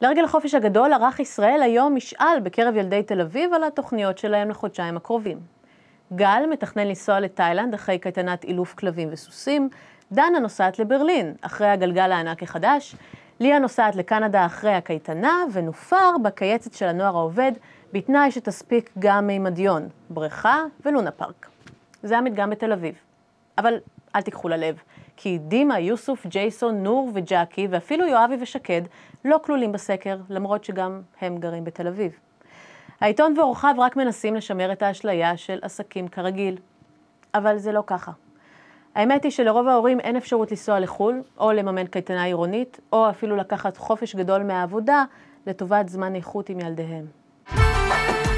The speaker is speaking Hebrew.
לרגל החופש הגדול ערך ישראל היום משאל בקרב ילדי תל אביב על התוכניות שלהם לחודשיים הקרובים. גל מתכנן לנסוע לתאילנד אחרי קייטנת אילוף כלבים וסוסים, דנה נוסעת לברלין אחרי הגלגל הענק החדש, ליה נוסעת לקנדה אחרי הקייטנה, ונופר בקייצת של הנוער העובד, בתנאי שתספיק גם מימדיון, בריכה ולונה פארק. זה המדגם בתל אביב. אבל אל תיקחו ללב, כי דימה, יוסוף, ג'ייסון, נור וג'קי ואפילו יואבי ושקד לא כלולים בסקר, למרות שגם הם גרים בתל אביב. העיתון ואורחיו רק מנסים לשמר את האשליה של עסקים כרגיל. אבל זה לא ככה. האמת היא שלרוב ההורים אין אפשרות לנסוע לחו"ל, או לממן קייטנה עירונית, או אפילו לקחת חופש גדול מהעבודה לטובת זמן איכות עם ילדיהם.